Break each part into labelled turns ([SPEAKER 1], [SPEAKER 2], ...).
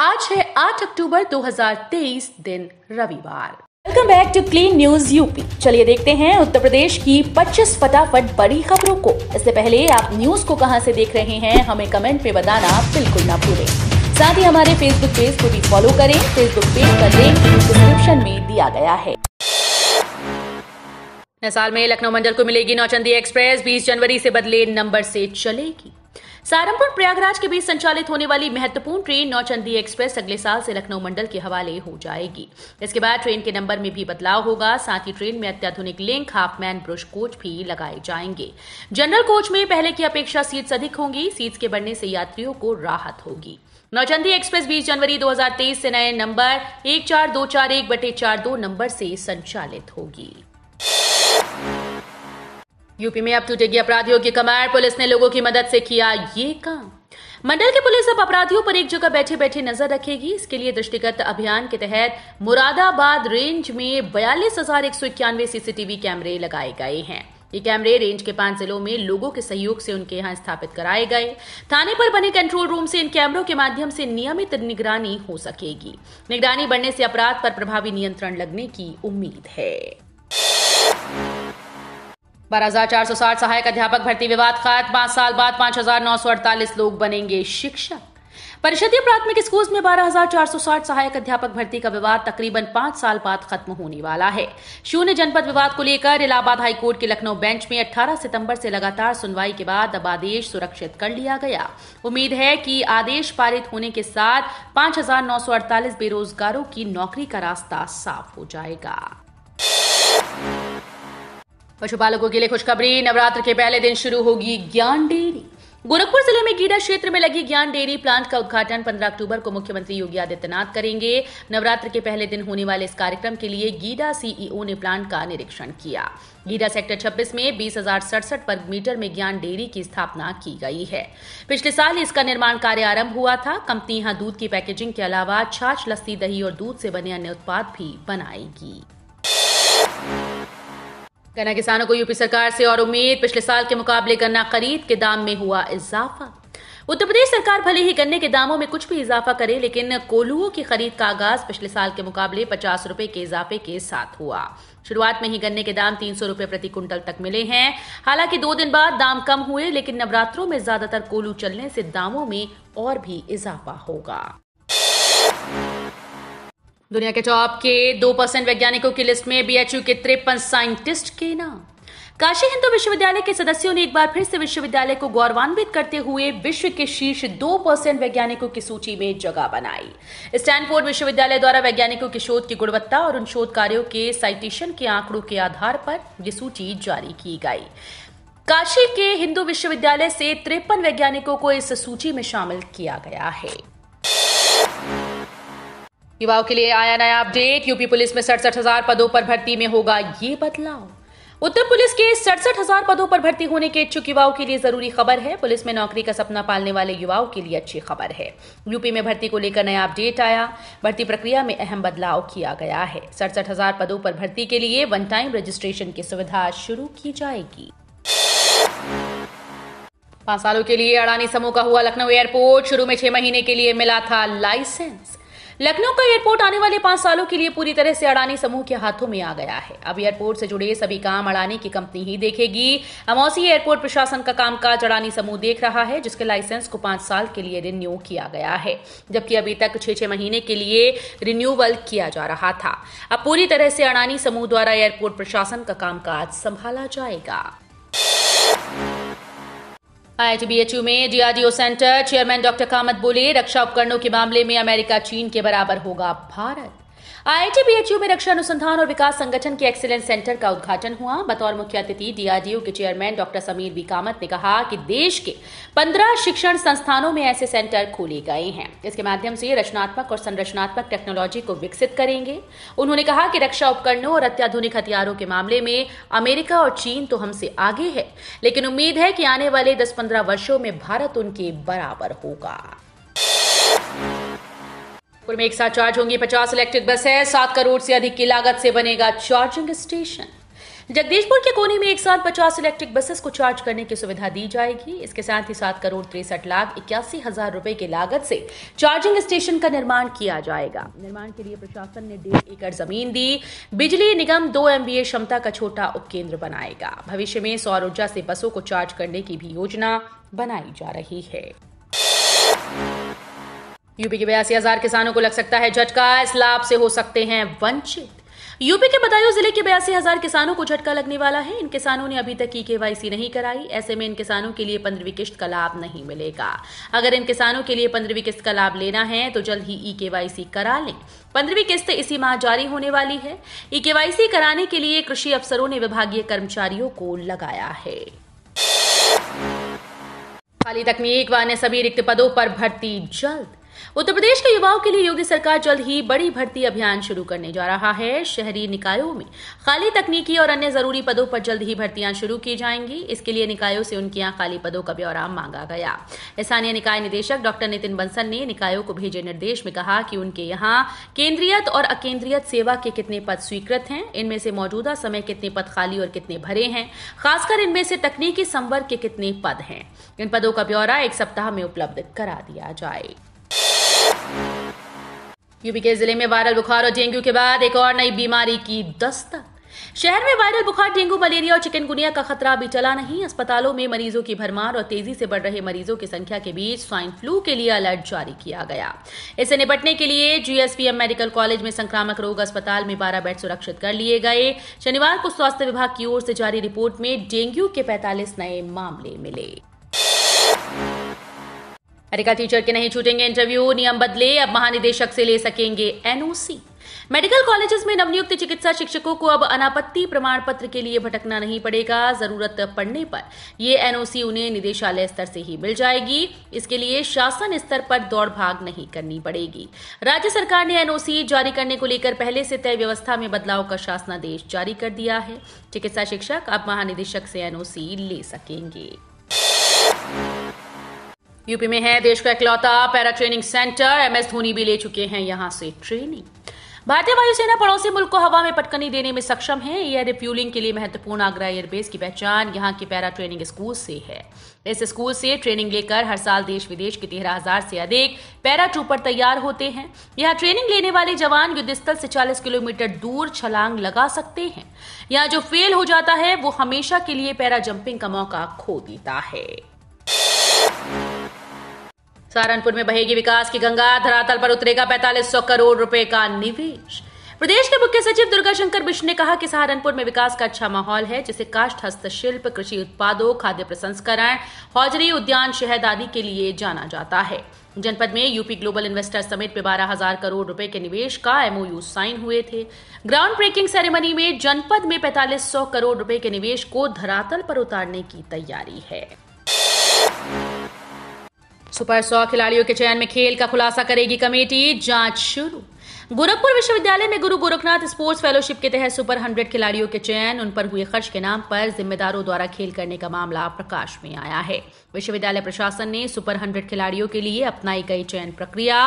[SPEAKER 1] आज है 8 अक्टूबर 2023 दिन रविवार welcome back to clean news UP चलिए देखते हैं उत्तर प्रदेश की 25 फटाफट बड़ी खबरों को इससे पहले आप न्यूज को कहां से देख रहे हैं हमें कमेंट में बताना बिल्कुल ना भूलें साथ ही हमारे फेसबुक पेज को भी फॉलो करें फेसबुक पेज का लिंक डिस्क्रिप्शन में दिया गया है नसाल में लखनऊ मंडल को मिलेगी नौचंदी एक्सप्रेस 20 जनवरी से बदले नंबर से चलेगी सहारनपुर प्रयागराज के बीच संचालित होने वाली महत्वपूर्ण ट्रेन नौचंदी एक्सप्रेस अगले साल से लखनऊ मंडल के हवाले हो जाएगी इसके बाद ट्रेन के नंबर में भी बदलाव होगा साथ ही ट्रेन में अत्याधुनिक लिंक हाफमैन ब्रुश कोच भी लगाए जाएंगे जनरल कोच में पहले की अपेक्षा सीट्स अधिक होंगी सीट्स के बढ़ने से यात्रियों को राहत होगी नौचंदी एक्सप्रेस 20 जनवरी 2023 से नए नंबर एक चार दो चार एक बटे चार दो नंबर से संचालित होगी यूपी में अब टूटेगी अपराधियों की कमर पुलिस ने लोगों की मदद से किया ये काम मंडल की पुलिस अब अपराधियों पर एक जगह बैठे बैठे नजर रखेगी इसके लिए दृष्टिगत अभियान के तहत मुरादाबाद रेंज में बयालीस हजार एक सौ इक्यानवे सीसीटीवी कैमरे लगाए गए हैं ये कैमरे रेंज के पांच जिलों में लोगों के सहयोग से उनके यहाँ स्थापित कराए गए थाने पर बने कंट्रोल रूम से इन कैमरों के माध्यम से नियमित निगरानी हो सकेगी निगरानी बढ़ने से अपराध पर प्रभावी नियंत्रण लगने की उम्मीद है बारह हजार चार सौ साठ सहायक अध्यापक भर्ती विवाद खात पांच साल बाद पांच हजार नौ सौ अड़तालीस लोग बनेंगे शिक्षक परिषदीय प्राथमिक स्कूल में 12,460 सहायक अध्यापक भर्ती का विवाद तकरीबन पांच साल बाद खत्म होने वाला है शून्य जनपद विवाद को लेकर इलाहाबाद हाईकोर्ट के लखनऊ बेंच में 18 सितंबर से लगातार सुनवाई के बाद अब आदेश सुरक्षित कर लिया गया उम्मीद है कि आदेश पारित होने के साथ पांच बेरोजगारों की नौकरी का रास्ता साफ हो जाएगा पशुपालकों के लिए खुशखबरी नवरात्र के पहले दिन शुरू होगी ज्ञान डेयरी गोरखपुर जिले में गीडा क्षेत्र में लगी ज्ञान डेयरी प्लांट का उद्घाटन 15 अक्टूबर को मुख्यमंत्री योगी आदित्यनाथ करेंगे नवरात्र के पहले दिन होने वाले इस कार्यक्रम के लिए गीडा सीईओ e ने प्लांट का निरीक्षण किया गीडा सेक्टर 26 में बीस हजार सड़सठ वर्ग मीटर में ज्ञान डेयरी की स्थापना की गई है पिछले साल इसका निर्माण कार्य आरंभ हुआ था कंपनी यहां दूध की पैकेजिंग के अलावा छाछ लस्सी दही और दूध से बने अन्य उत्पाद भी बनाएगी गन्ना किसानों को यूपी सरकार से और उम्मीद पिछले साल के मुकाबले गन्ना खरीद के दाम में हुआ इजाफा उत्तर प्रदेश सरकार भले ही गन्ने के दामों में कुछ भी इजाफा करे लेकिन कोलुओं की खरीद का आगाज पिछले साल के मुकाबले पचास रूपये के इजाफे के साथ हुआ शुरुआत में ही गन्ने के दाम तीन सौ रूपये प्रति क्विंटल तक मिले हैं हालांकि दो दिन बाद दाम कम हुए लेकिन नवरात्रों में ज्यादातर कोलू चलने से दामों में और भी इजाफा होगा दुनिया के टॉप के दो परसेंट वैज्ञानिकों की लिस्ट में बीएचयू के तिरपन साइंटिस्ट के नाम काशी हिंदू विश्वविद्यालय के सदस्यों ने एक बार फिर से विश्वविद्यालय को गौरवान्वित करते हुए विश्व के शीर्ष दो परसेंट वैज्ञानिकों की सूची में जगह बनाई स्टैनफोर्ड विश्वविद्यालय द्वारा वैज्ञानिकों के शोध की गुणवत्ता और उन शोध कार्यों के साइटेशन के आंकड़ों के आधार पर यह सूची जारी की गई काशी के हिंदू विश्वविद्यालय से तिरपन वैज्ञानिकों को इस सूची में शामिल किया गया है युवाओं के लिए आया नया अपडेट यूपी पुलिस में सड़सठ हजार पदों पर भर्ती में होगा ये बदलाव उत्तर पुलिस के सड़सठ हजार पदों पर भर्ती होने के इच्छुक युवाओं के लिए जरूरी खबर है पुलिस में नौकरी का सपना पालने वाले युवाओं के लिए अच्छी खबर है यूपी में भर्ती को लेकर नया अपडेट आया भर्ती प्रक्रिया में अहम बदलाव किया गया है सड़सठ हजार पदों पर भर्ती के लिए वन टाइम रजिस्ट्रेशन की सुविधा शुरू की जाएगी पांच सालों के लिए अडानी समूह का हुआ लखनऊ एयरपोर्ट शुरू में छह महीने के लिए मिला था लाइसेंस लखनऊ का एयरपोर्ट आने वाले पांच सालों के लिए पूरी तरह से अडानी समूह के हाथों में आ गया है अब एयरपोर्ट से जुड़े सभी काम अडानी की कंपनी ही देखेगी अमौसी एयरपोर्ट प्रशासन का कामकाज अडानी समूह देख रहा है जिसके लाइसेंस को पांच साल के लिए रिन्यू किया गया है जबकि अभी तक छह छह महीने के लिए रिन्यूअल किया जा रहा था अब पूरी तरह से अडानी समूह द्वारा एयरपोर्ट प्रशासन का कामकाज संभाला जाएगा आईटीबीएचयू में DRDO centre chairman doctor Kamat बोले रक्षा उपकरणों के मामले में अमेरिका चीन के बराबर होगा भारत आईआईटी बीएचयू में रक्षा अनुसंधान और विकास संगठन के एक्सीलेंस सेंटर का उद्घाटन हुआ बतौर मुख्य अतिथि डीआरडीओ के chairman doctor Samir B Kamat ने कहा कि देश के पंद्रह शिक्षण संस्थानों में ऐसे सेंटर खोले गए हैं इसके माध्यम से रचनात्मक और संरचनात्मक टेक्नोलॉजी को विकसित करेंगे उन्होंने कहा कि रक्षा उपकरणों और अत्याधुनिक हथियारों के मामले में अमेरिका और चीन तो हमसे आगे है लेकिन उम्मीद है कि आने वाले दस पंद्रह वर्षो में भारत उनके बराबर होगा गोरखपुर में एक साथ चार्ज होंगी पचास इलेक्ट्रिक बस है सात करोड़ से अधिक की लागत से बनेगा चार्जिंग स्टेशन जगदीशपुर के कोने में एक साथ पचास इलेक्ट्रिक बसेस को चार्ज करने की सुविधा दी जाएगी इसके साथ ही सात करोड़ तिरसठ लाख इक्यासी हजार रुपए की लागत से चार्जिंग स्टेशन का निर्माण किया जाएगा निर्माण के लिए प्रशासन ने डेढ़ एकड़ जमीन दी बिजली निगम दो एमबीए क्षमता का छोटा उपकेंद्र बनाएगा भविष्य में सौर ऊर्जा से बसों को चार्ज करने की भी योजना बनाई जा रही है यूपी के बयासी हजार किसानों को लग सकता है झटका इस लाभ से हो सकते हैं वंचित यूपी के बदायूं जिले के बयासी हजार किसानों को झटका लगने वाला है इन किसानों ने अभी तक ई केवाईसी नहीं कराई ऐसे में इन किसानों के लिए पंद्रहवीं किस्त का लाभ नहीं मिलेगा अगर इन किसानों के लिए पंद्रहवीं किस्त का लाभ लेना है तो जल्द ही ई केवाईसी करा लें पंद्रहवीं किस्त इसी माह जारी होने वाली है ई केवाईसी कराने के लिए कृषि अफसरों ने विभागीय कर्मचारियों को लगाया है खाली तकनीक व अन्य सभी रिक्त पदों पर भर्ती जल्द उत्तर प्रदेश के युवाओं के लिए योगी सरकार जल्द ही बड़ी भर्ती अभियान शुरू करने जा रहा है शहरी निकायों में खाली तकनीकी और अन्य जरूरी पदों पर जल्द ही भर्तियां शुरू की जाएंगी इसके लिए निकायों से उनके यहाँ खाली पदों का ब्यौरा मांगा गया स्थानीय निकाय निदेशक डॉक्टर नितिन बंसल ने निकायों को भेजे निर्देश में कहा कि उनके यहाँ केंद्रीयत और अकेंद्रीयत सेवा के कितने पद स्वीकृत हैं इनमें से मौजूदा समय कितने पद खाली और कितने भरे हैं खासकर इनमें से तकनीकी संवर्ग के कितने पद हैं इन पदों का ब्यौरा एक सप्ताह में उपलब्ध करा दिया जाए यूपी के जिले में वायरल बुखार और डेंगू के बाद एक और नई बीमारी की दस्तक शहर में वायरल बुखार डेंगू मलेरिया और चिकनगुनिया का खतरा अभी चला नहीं अस्पतालों में मरीजों की भरमार और तेजी से बढ़ रहे मरीजों की संख्या के बीच स्वाइन फ्लू के लिए अलर्ट जारी किया गया इसे निपटने के लिए जीएसपीएम मेडिकल कॉलेज में संक्रामक रोग अस्पताल में बारह बेड सुरक्षित कर लिए गए शनिवार को स्वास्थ्य विभाग की ओर से जारी रिपोर्ट में डेंगू के पैंतालीस नए मामले मिले अरेगा टीचर के नहीं छूटेंगे इंटरव्यू नियम बदले अब महानिदेशक से ले सकेंगे एनओसी मेडिकल कॉलेजेस में नवनियुक्त चिकित्सा शिक्षकों को अब अनापत्ति प्रमाण पत्र के लिए भटकना नहीं पड़ेगा जरूरत पड़ने पर यह एनओसी उन्हें निदेशालय स्तर से ही मिल जाएगी इसके लिए शासन स्तर पर दौड़ भाग नहीं करनी पड़ेगी राज्य सरकार ने एनओसी जारी करने को लेकर पहले से तय व्यवस्था में बदलाव का शासनादेश जारी कर दिया है चिकित्सा शिक्षक अब महानिदेशक से एनओसी ले सकेंगे यूपी में है देश का इकलौता para training centre MS Dhoni भी ले चुके हैं यहां से ट्रेनिंग भारतीय वायुसेना पड़ोसी मुल्क को हवा में पटकनी देने में सक्षम है एयर रिफ्यूलिंग के लिए महत्वपूर्ण आगरा एयरबेस की पहचान यहाँ के पैरा ट्रेनिंग स्कूल से है इस स्कूल से ट्रेनिंग लेकर हर साल देश विदेश के तेरह हजार से अधिक पैरा ट्रूपर तैयार होते हैं यहाँ ट्रेनिंग लेने वाले जवान युद्धस्थल से चालीस किलोमीटर दूर छलांग लगा सकते हैं यहाँ जो फेल हो जाता है वो हमेशा के लिए पैरा जंपिंग का मौका खो देता है सहारनपुर में बहेगी विकास की गंगा धरातल पर उतरेगा पैतालीस सौ करोड़ रुपए का निवेश प्रदेश के मुख्य सचिव दुर्गा शंकर मिश्र ने कहा कि सहारनपुर में विकास का अच्छा माहौल है जिसे काष्ठ हस्तशिल्प कृषि उत्पादों खाद्य प्रसंस्करण हौजरी उद्यान शहद आदि के लिए जाना जाता है जनपद में यूपी ग्लोबल इन्वेस्टर समिट में बारह हजार करोड़ रुपए के निवेश का एमओयू साइन हुए थे ग्राउंड ब्रेकिंग सेरेमनी में जनपद में पैतालीस सौ करोड़ रुपए के निवेश को धरातल पर उतारने की तैयारी है सुपर सौ खिलाड़ियों के चयन में खेल का खुलासा करेगी कमेटी जांच शुरू गोरखपुर विश्वविद्यालय में गुरु गोरखनाथ स्पोर्ट्स फेलोशिप के तहत सुपर हंड्रेड खिलाड़ियों के चयन उन पर हुए खर्च के नाम पर जिम्मेदारों द्वारा खेल करने का मामला प्रकाश में आया है विश्वविद्यालय प्रशासन ने सुपर हंड्रेड खिलाड़ियों के लिए अपनाई गई चयन प्रक्रिया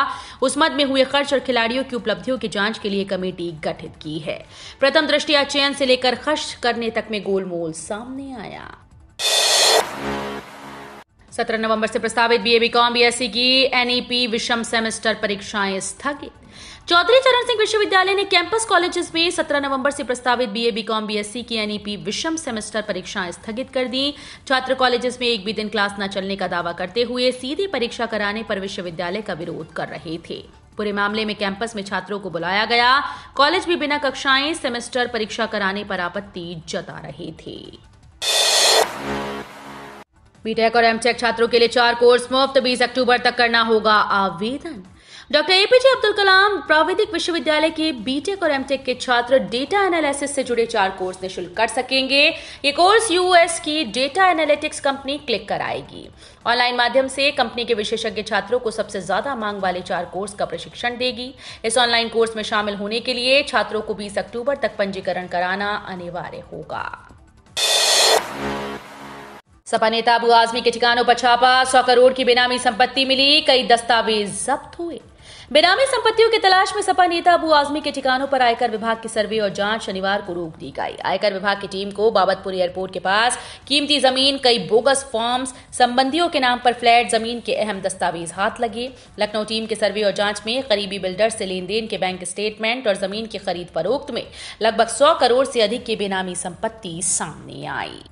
[SPEAKER 1] उस मद में हुए खर्च और खिलाड़ियों की उपलब्धियों की जांच के लिए कमेटी गठित की है प्रथम दृष्टिया चयन से लेकर खर्च करने तक में गोलमोल सामने आया सत्रह नवंबर से प्रस्तावित बीए कॉम बीएससी की एनईपी e विषम सेमेस्टर परीक्षाएं स्थगित चौधरी चरण सिंह विश्वविद्यालय ने कैंपस कॉलेजेस में 17 नवंबर से प्रस्तावित बीए कॉम बीएससी की एनईपी e विषम सेमेस्टर परीक्षाएं स्थगित कर दी छात्र कॉलेजेस में एक भी दिन क्लास न चलने का दावा करते हुए सीधी परीक्षा कराने पर विश्वविद्यालय का विरोध कर रहे थे पूरे मामले में कैंपस में छात्रों को बुलाया गया कॉलेज भी बिना कक्षाएं सेमेस्टर परीक्षा कराने पर आपत्ति जता रहे थे बीटेक और एमटेक छात्रों के लिए चार कोर्स मुफ्त 20 अक्टूबर तक करना होगा आवेदन डॉक्टर एपीजे अब्दुल कलाम प्राविधिक विश्वविद्यालय के बीटेक और एमटेक के छात्र डेटा एनालिसिस से जुड़े चार कोर्स निःशुल्क कर सकेंगे ये कोर्स यूएस की डेटा एनालिटिक्स कंपनी क्लिक कराएगी ऑनलाइन माध्यम से कंपनी के विशेषज्ञ छात्रों को सबसे ज्यादा मांग वाले चार कोर्स का प्रशिक्षण देगी इस ऑनलाइन कोर्स में शामिल होने के लिए छात्रों को बीस अक्टूबर तक पंजीकरण कराना अनिवार्य होगा सपा नेता अबू आजमी के ठिकानों पर छापा सौ करोड़ की बेनामी संपत्ति मिली कई दस्तावेज जब्त हुए बेनामी संपत्तियों की तलाश में सपा नेता अबू आजमी के ठिकानों पर आयकर विभाग की सर्वे और जांच शनिवार को रोक दी गई आयकर विभाग की टीम को बाबतपुर एयरपोर्ट के पास कीमती जमीन कई बोगस फॉर्म्स संबंधियों के नाम पर फ्लैट जमीन के अहम दस्तावेज हाथ लगे लखनऊ टीम के सर्वे और जांच में करीबी बिल्डर से लेन देन के बैंक स्टेटमेंट और जमीन की खरीद फरोख्त में लगभग सौ करोड़ से अधिक की बेनामी संपत्ति सामने आई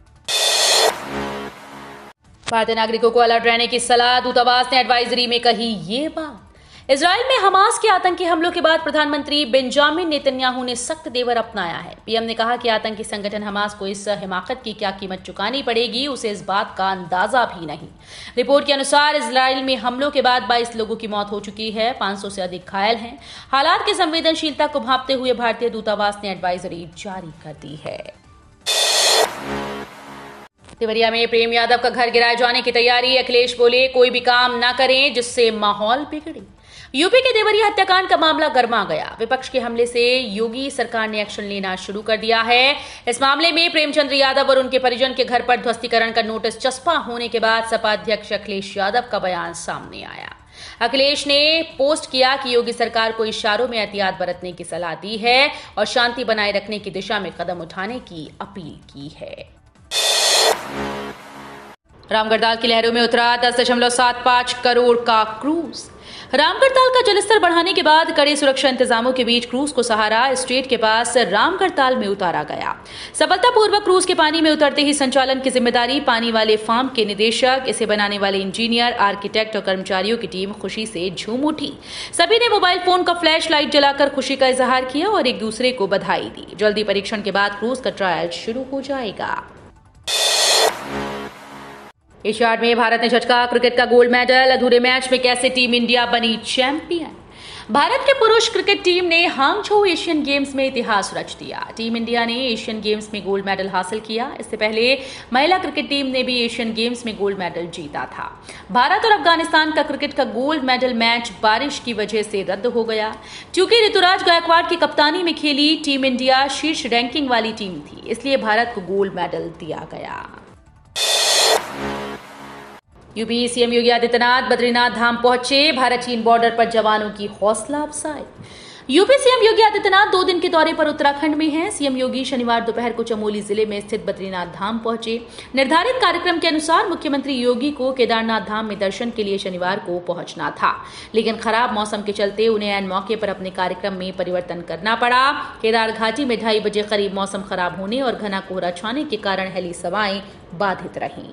[SPEAKER 1] भारतीय नागरिकों को अलर्ट रहने की सलाह दूतावास ने एडवाइजरी में कही ये बात इसराइल में हमास के आतंकी हमलों के बाद प्रधानमंत्री बेंजामिन नेतन्याहू ने सख्त देवर अपनाया है पीएम ने कहा कि आतंकी संगठन हमास को इस हिमाकत की क्या कीमत चुकानी पड़ेगी उसे इस बात का अंदाजा भी नहीं रिपोर्ट के अनुसार इसराइल में हमलों के बाद 22 लोगों की मौत हो चुकी है 500 से अधिक घायल हैं हालात की संवेदनशीलता को भांपते हुए भारतीय दूतावास ने एडवाइजरी जारी कर दी है देवरिया में प्रेम यादव का घर गिराए जाने की तैयारी अखिलेश बोले कोई भी काम ना करें जिससे माहौल बिगड़े यूपी के देवरिया हत्याकांड का मामला गर्मा गया विपक्ष के हमले से योगी सरकार ने एक्शन लेना शुरू कर दिया है इस मामले में प्रेमचंद्र यादव और उनके परिजन के घर पर ध्वस्तीकरण का नोटिस चस्पा होने के बाद सपा अध्यक्ष अखिलेश यादव का बयान सामने आया अखिलेश ने पोस्ट किया कि योगी सरकार को इशारों में एहतियात बरतने की सलाह दी है और शांति बनाए रखने की दिशा में कदम उठाने की अपील की है रामगढ़ताल की लहरों में उतरा दस दशमलव सात पाँच करोड़ का क्रूज रामगढ़ताल का जलस्तर बढ़ाने के बाद कड़े सुरक्षा इंतजामों के बीच क्रूज को सहारा स्टेट के पास रामगढ़ताल में उतारा गया सफलतापूर्वक क्रूज के पानी में उतरते ही संचालन की जिम्मेदारी पानी वाले फार्म के निदेशक इसे बनाने वाले इंजीनियर आर्किटेक्ट और कर्मचारियों की टीम खुशी से झूम उठी सभी ने मोबाइल फोन का फ्लैश लाइट जलाकर खुशी का इजहार किया और एक दूसरे को बधाई दी जल्दी परीक्षण के बाद क्रूज का ट्रायल शुरू हो जाएगा एशियाड में भारत ने झटका क्रिकेट का गोल्ड मेडल अधूरे मैच में कैसे टीम इंडिया बनी चैंपियन भारत के पुरुष क्रिकेट टीम ने हांगझो एशियन गेम्स में इतिहास रच दिया टीम इंडिया ने एशियन गेम्स में गोल्ड मेडल हासिल किया इससे पहले महिला क्रिकेट टीम ने भी एशियन गेम्स में गोल्ड मेडल जीता था भारत और अफगानिस्तान का क्रिकेट का गोल्ड मेडल मैच बारिश की वजह से रद्द हो गया चूंकि ऋतुराज गायकवाड़ की कप्तानी में खेली टीम इंडिया शीर्ष रैंकिंग वाली टीम थी इसलिए भारत को गोल्ड मेडल दिया गया यूपी सीएम योगी आदित्यनाथ बद्रीनाथ धाम पहुंचे भारत चीन बॉर्डर पर जवानों की हौसला अफजाई यूपी सीएम योगी आदित्यनाथ दो दिन के दौरे पर उत्तराखंड में हैं सीएम योगी शनिवार दोपहर को चमोली जिले में स्थित बद्रीनाथ धाम पहुंचे निर्धारित कार्यक्रम के अनुसार मुख्यमंत्री योगी को केदारनाथ धाम में दर्शन के लिए शनिवार को पहुंचना था लेकिन खराब मौसम के चलते उन्हें एन मौके पर अपने कार्यक्रम में परिवर्तन करना पड़ा केदार घाटी में ढाई बजे करीब मौसम खराब होने और घना कोहरा छाने के कारण हेली सवाएं बाधित रहीं